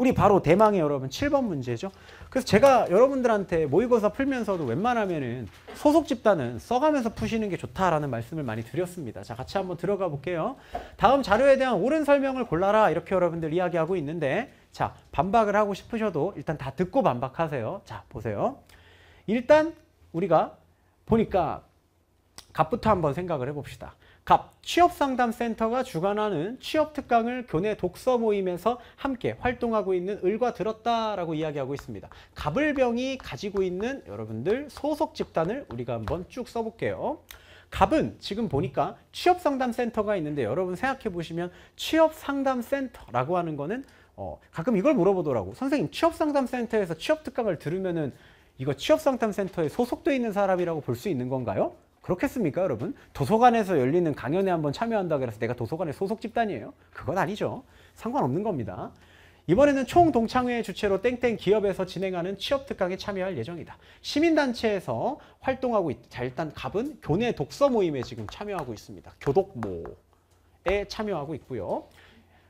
우리 바로 대망의 여러분 7번 문제죠. 그래서 제가 여러분들한테 모의고사 풀면서도 웬만하면은 소속 집단은 써가면서 푸시는 게 좋다라는 말씀을 많이 드렸습니다. 자, 같이 한번 들어가 볼게요. 다음 자료에 대한 옳은 설명을 골라라 이렇게 여러분들 이야기하고 있는데 자, 반박을 하고 싶으셔도 일단 다 듣고 반박하세요. 자, 보세요. 일단 우리가 보니까 값부터 한번 생각을 해봅시다. 갑 취업상담센터가 주관하는 취업특강을 교내 독서 모임에서 함께 활동하고 있는 을과 들었다라고 이야기하고 있습니다. 갑을병이 가지고 있는 여러분들 소속 집단을 우리가 한번 쭉 써볼게요. 갑은 지금 보니까 취업상담센터가 있는데 여러분 생각해 보시면 취업상담센터라고 하는 거는 어, 가끔 이걸 물어보더라고. 선생님 취업상담센터에서 취업특강을 들으면은 이거 취업상담센터에 소속되어 있는 사람이라고 볼 수 있는 건가요? 그렇겠습니까 여러분? 도서관에서 열리는 강연에 한번 참여한다 그래서 내가 도서관의 소속 집단이에요? 그건 아니죠. 상관없는 겁니다. 이번에는 총동창회 주체로 땡땡 기업에서 진행하는 취업특강에 참여할 예정이다. 시민단체에서 활동하고 있다. 일단 갑은 교내 독서 모임에 지금 참여하고 있습니다. 교독모에 참여하고 있고요.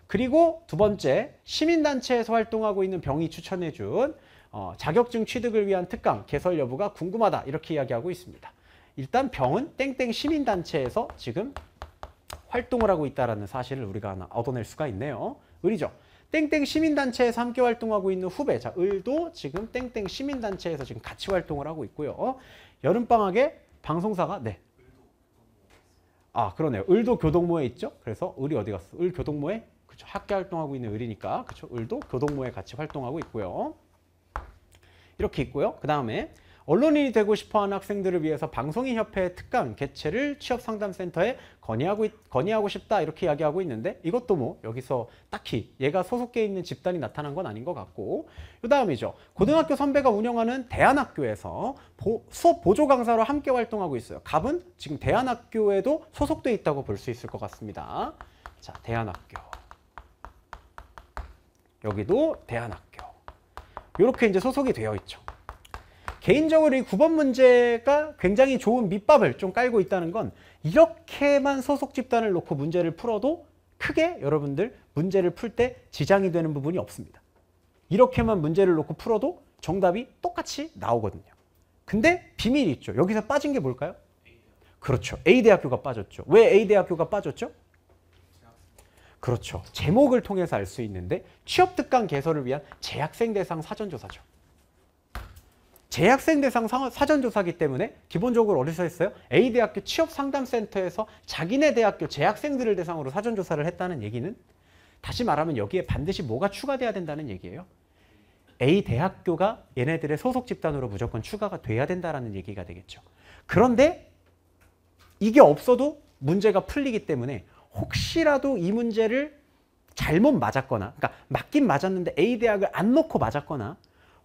그리고 두 번째, 시민단체에서 활동하고 있는 병이 추천해준 어, 자격증 취득을 위한 특강 개설 여부가 궁금하다 이렇게 이야기하고 있습니다. 일단 병은 땡땡 시민단체에서 지금 활동을 하고 있다는 라 사실을 우리가 하나 얻어낼 수가 있네요. 을이죠. 땡땡 시민단체에서 함께 활동하고 있는 후배 자 을도 지금 땡땡 시민단체에서 지금 같이 활동을 하고 있고요. 여름방학에 방송사가 네. 아 그러네요. 을도 교동모에 있죠. 그래서 을이 어디 갔어? 을 교동모에 그쵸 학교 활동하고 있는 을이니까 그쵸 을도 교동모에 같이 활동하고 있고요. 이렇게 있고요. 그 다음에 언론인이 되고 싶어하는 학생들을 위해서 방송인 협회 특강 개최를 취업 상담센터에 건의하고 건의하고 싶다 이렇게 이야기하고 있는데 이것도 뭐 여기서 딱히 얘가 소속돼 있는 집단이 나타난 건 아닌 것 같고 그다음이죠 고등학교 선배가 운영하는 대안학교에서 보, 수업 보조 강사로 함께 활동하고 있어요. 갑은 지금 대안학교에도 소속돼 있다고 볼 수 있을 것 같습니다. 자, 대안학교. 여기도 대안학교. 이렇게 이제 소속이 되어 있죠. 개인적으로 이 9번 문제가 굉장히 좋은 밑밥을 좀 깔고 있다는 건 이렇게만 소속 집단을 놓고 문제를 풀어도 크게 여러분들 문제를 풀 때 지장이 되는 부분이 없습니다. 이렇게만 문제를 놓고 풀어도 정답이 똑같이 나오거든요. 근데 비밀이 있죠. 여기서 빠진 게 뭘까요? 그렇죠. A 대학교가 빠졌죠. 왜 A 대학교가 빠졌죠? 그렇죠. 제목을 통해서 알 수 있는데 취업 특강 개설을 위한 재학생 대상 사전조사죠. 재학생 대상 사전조사기 때문에 기본적으로 어디서 했어요? A대학교 취업상담센터에서 자기네 대학교 재학생들을 대상으로 사전조사를 했다는 얘기는 다시 말하면 여기에 반드시 뭐가 추가돼야 된다는 얘기예요. A 대학교가 얘네들의 소속 집단으로 무조건 추가가 돼야 된다는 얘기가 되겠죠. 그런데 이게 없어도 문제가 풀리기 때문에 혹시라도 이 문제를 잘못 맞았거나 그러니까 맞긴 맞았는데 A 대학을 안 넣고 맞았거나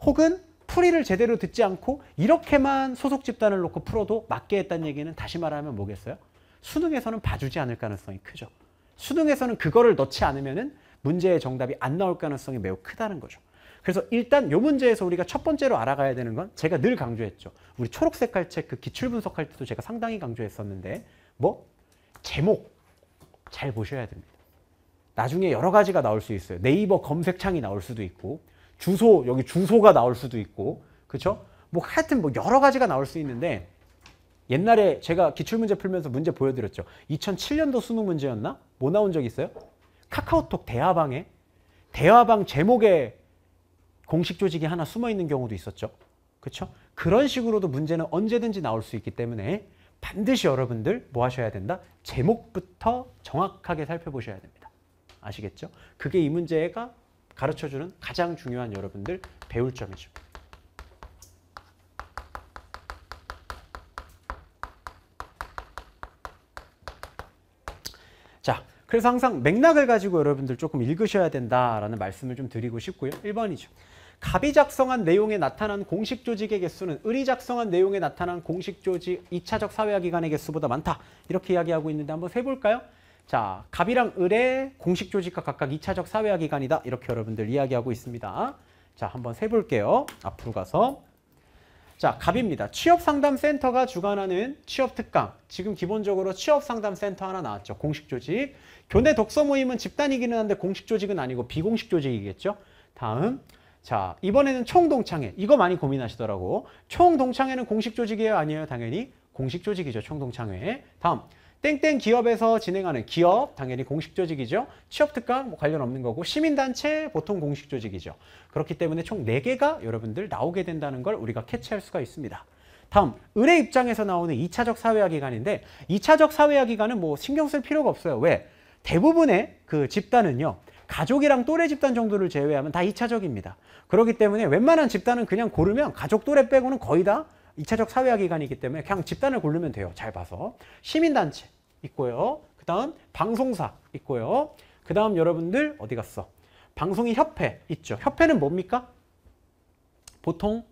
혹은 풀이를 제대로 듣지 않고 이렇게만 소속 집단을 놓고 풀어도 맞게 했다는 얘기는 다시 말하면 뭐겠어요? 수능에서는 봐주지 않을 가능성이 크죠. 수능에서는 그거를 넣지 않으면 은 문제의 정답이 안 나올 가능성이 매우 크다는 거죠. 그래서 일단 요 문제에서 우리가 첫 번째로 알아가야 되는 건 제가 늘 강조했죠. 우리 초록색 갈책 그 기출 분석할 때도 제가 상당히 강조했었는데 뭐? 제목 잘 보셔야 됩니다. 나중에 여러 가지가 나올 수 있어요. 네이버 검색창이 나올 수도 있고 주소 여기 주소가 나올 수도 있고 그렇죠? 뭐 하여튼 뭐 여러 가지가 나올 수 있는데 옛날에 제가 기출문제 풀면서 문제 보여드렸죠. 2007년도 수능 문제였나? 뭐 나온 적 있어요? 카카오톡 대화방에 대화방 제목에 공식 조직이 하나 숨어 있는 경우도 있었죠. 그렇죠? 그런 식으로도 문제는 언제든지 나올 수 있기 때문에 반드시 여러분들 뭐 하셔야 된다? 제목부터 정확하게 살펴보셔야 됩니다. 아시겠죠? 그게 이 문제가 가르쳐주는 가장 중요한 여러분들 배울 점이죠. 자, 그래서 항상 맥락을 가지고 여러분들 조금 읽으셔야 된다라는 말씀을 좀 드리고 싶고요. 1번이죠. 갑이 작성한 내용에 나타난 공식 조직의 개수는 을이 작성한 내용에 나타난 공식 조직 2차적 사회화 기간의 개수보다 많다. 이렇게 이야기하고 있는데 한번 세볼까요? 자, 갑이랑 을의 공식 조직과 각각 2차적 사회화 기관이다 이렇게 여러분들 이야기하고 있습니다. 자, 한번 세 볼게요. 앞으로 가서. 자, 갑입니다. 취업상담센터가 주관하는 취업특강. 지금 기본적으로 취업상담센터 하나 나왔죠. 공식 조직. 교내 독서 모임은 집단이기는 한데 공식 조직은 아니고 비공식 조직이겠죠. 다음. 자, 이번에는 총동창회. 이거 많이 고민하시더라고. 총동창회는 공식 조직이에요? 아니에요? 당연히 공식 조직이죠. 총동창회. 다음. 땡땡 기업에서 진행하는 기업 당연히 공식 조직이죠. 취업 특강 뭐 관련 없는 거고 시민 단체 보통 공식 조직이죠. 그렇기 때문에 총 4개가 여러분들 나오게 된다는 걸 우리가 캐치할 수가 있습니다. 다음 을의 입장에서 나오는 2차적 사회화 기간인데 2차적 사회화 기간은 뭐 신경 쓸 필요가 없어요. 왜? 대부분의 그 집단은요. 가족이랑 또래 집단 정도를 제외하면 다 2차적입니다. 그렇기 때문에 웬만한 집단은 그냥 고르면 가족 또래 빼고는 거의 다 2차적 사회화 기간이기 때문에 그냥 집단을 고르면 돼요. 잘 봐서. 시민단체, 있고요. 그 다음 방송사 있고요. 그 다음 여러분들 어디 갔어? 방송이 협회 있죠. 협회는 뭡니까? 보통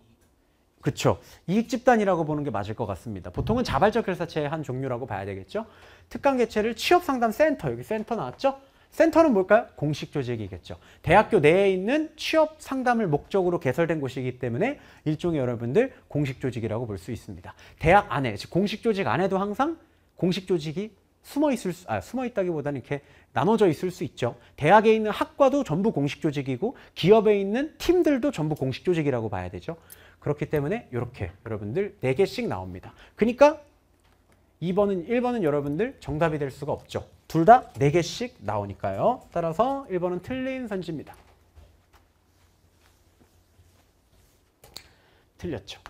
그쵸 이익집단이라고 보는 게 맞을 것 같습니다. 보통은 자발적 결사체의 한 종류라고 봐야 되겠죠. 특강 개체를 취업상담센터, 여기 센터 나왔죠? 센터는 뭘까요? 공식 조직이겠죠. 대학교 내에 있는 취업 상담을 목적으로 개설된 곳이기 때문에 일종의 여러분들 공식 조직이라고 볼 수 있습니다. 대학 안에, 공식 조직 안에도 항상 공식 조직이 숨어 있을 수, 아, 숨어 있다기보다는 이렇게 나눠져 있을 수 있죠. 대학에 있는 학과도 전부 공식 조직이고 기업에 있는 팀들도 전부 공식 조직이라고 봐야 되죠. 그렇기 때문에 이렇게 여러분들 4개씩 나옵니다. 그러니까 2번은 1번은 여러분들 정답이 될 수가 없죠. 둘다 4개씩 나오니까요. 따라서 1번은 틀린 선지입니다. 틀렸죠.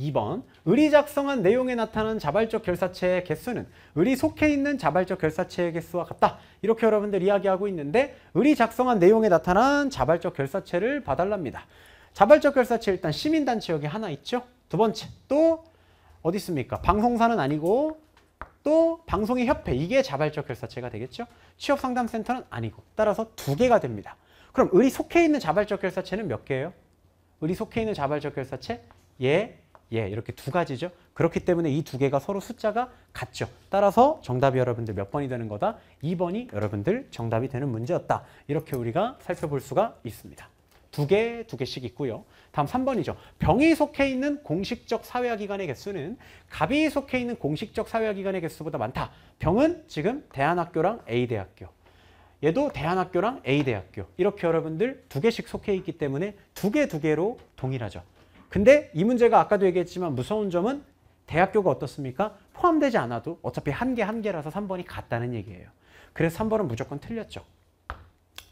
2번 을이 작성한 내용에 나타난 자발적 결사체의 개수는 을이 속해 있는 자발적 결사체의 개수와 같다. 이렇게 여러분들 이야기하고 있는데 을이 작성한 내용에 나타난 자발적 결사체를 봐달랍니다. 자발적 결사체 일단 시민단체 여기 하나 있죠. 두 번째 또 어디 있습니까? 방송사는 아니고 또 방송의 협회 이게 자발적 결사체가 되겠죠. 취업상담센터는 아니고 따라서 두 개가 됩니다. 그럼 을이 속해 있는 자발적 결사체는 몇 개예요? 을이 속해 있는 자발적 결사체 예, 예, 이렇게 두 가지죠. 그렇기 때문에 이 두 개가 서로 숫자가 같죠. 따라서 정답이 여러분들 몇 번이 되는 거다? 2번이 여러분들 정답이 되는 문제였다. 이렇게 우리가 살펴볼 수가 있습니다. 두 개, 두 개씩 있고요. 다음 3번이죠. 병이 속해 있는 공식적 사회화기관의 개수는 갑이 속해 있는 공식적 사회화기관의 개수보다 많다. 병은 지금 대한학교랑 A대학교. 얘도 대한학교랑 A대학교. 이렇게 여러분들 두 개씩 속해 있기 때문에 두 개, 두 개로 동일하죠. 근데 이 문제가 아까도 얘기했지만 무서운 점은 대학교가 어떻습니까? 포함되지 않아도 어차피 한 개 한 개라서 3번이 같다는 얘기예요. 그래서 3번은 무조건 틀렸죠.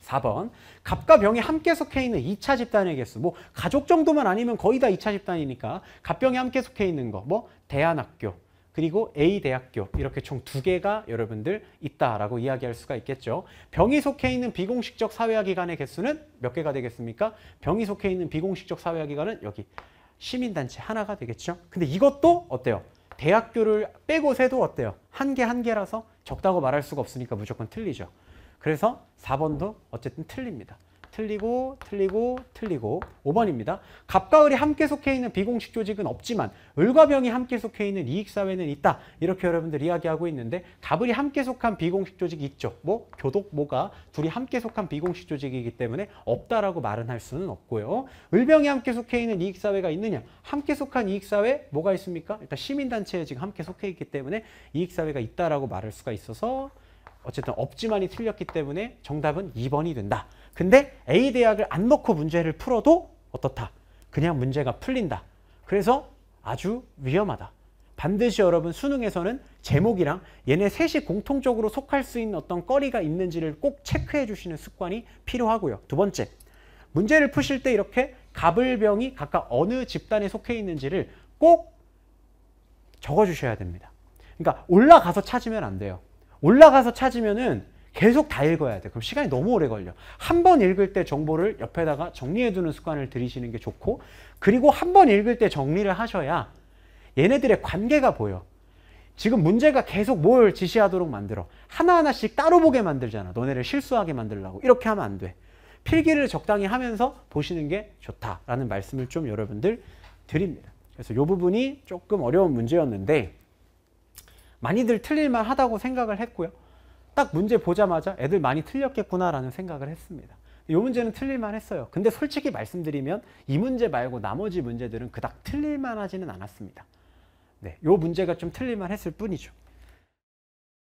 4번 갑과 병이 함께 속해 있는 2차 집단의 개수 뭐 가족 정도만 아니면 거의 다 2차 집단이니까 갑병이 함께 속해 있는 거 뭐 대안학교 그리고 A 대학교 이렇게 총 두 개가 여러분들 있다라고 이야기할 수가 있겠죠. 병이 속해 있는 비공식적 사회화기관의 개수는 몇 개가 되겠습니까? 병이 속해 있는 비공식적 사회화기관은 여기 시민단체 하나가 되겠죠. 근데 이것도 어때요? 대학교를 빼고세도 어때요? 한 개 한 개라서 적다고 말할 수가 없으니까 무조건 틀리죠. 그래서 4번도 어쨌든 틀립니다. 틀리고 틀리고 틀리고 5번입니다. 갑과 을이 함께 속해 있는 비공식 조직은 없지만 을과 병이 함께 속해 있는 이익사회는 있다. 이렇게 여러분들 이야기하고 있는데 갑을이 함께 속한 비공식 조직이 있죠. 뭐 교독 뭐가 둘이 함께 속한 비공식 조직이기 때문에 없다라고 말은 할 수는 없고요. 을병이 함께 속해 있는 이익사회가 있느냐 함께 속한 이익사회 뭐가 있습니까? 일단 시민단체에 지금 함께 속해 있기 때문에 이익사회가 있다라고 말할 수가 있어서 어쨌든 없지만이 틀렸기 때문에 정답은 2번이 된다. 근데 A 대학을 안 넣고 문제를 풀어도 어떻다. 그냥 문제가 풀린다. 그래서 아주 위험하다. 반드시 여러분 수능에서는 제목이랑 얘네 셋이 공통적으로 속할 수 있는 어떤 거리가 있는지를 꼭 체크해 주시는 습관이 필요하고요. 두 번째, 문제를 푸실 때 이렇게 갑을병이 각각 어느 집단에 속해 있는지를 꼭 적어주셔야 됩니다. 그러니까 올라가서 찾으면 안 돼요. 올라가서 찾으면은 계속 다 읽어야 돼. 그럼 시간이 너무 오래 걸려. 한 번 읽을 때 정보를 옆에다가 정리해두는 습관을 들이시는 게 좋고, 그리고 한 번 읽을 때 정리를 하셔야 얘네들의 관계가 보여. 지금 문제가 계속 뭘 지시하도록 만들어. 하나하나씩 따로 보게 만들잖아. 너네를 실수하게 만들라고. 이렇게 하면 안 돼. 필기를 적당히 하면서 보시는 게 좋다라는 말씀을 좀 여러분들 드립니다. 그래서 이 부분이 조금 어려운 문제였는데, 많이들 틀릴만 하다고 생각을 했고요. 딱 문제 보자마자 애들 많이 틀렸겠구나라는 생각을 했습니다. 이 문제는 틀릴만 했어요. 근데 솔직히 말씀드리면 이 문제 말고 나머지 문제들은 그닥 틀릴만 하지는 않았습니다. 네, 이 문제가 좀 틀릴만 했을 뿐이죠.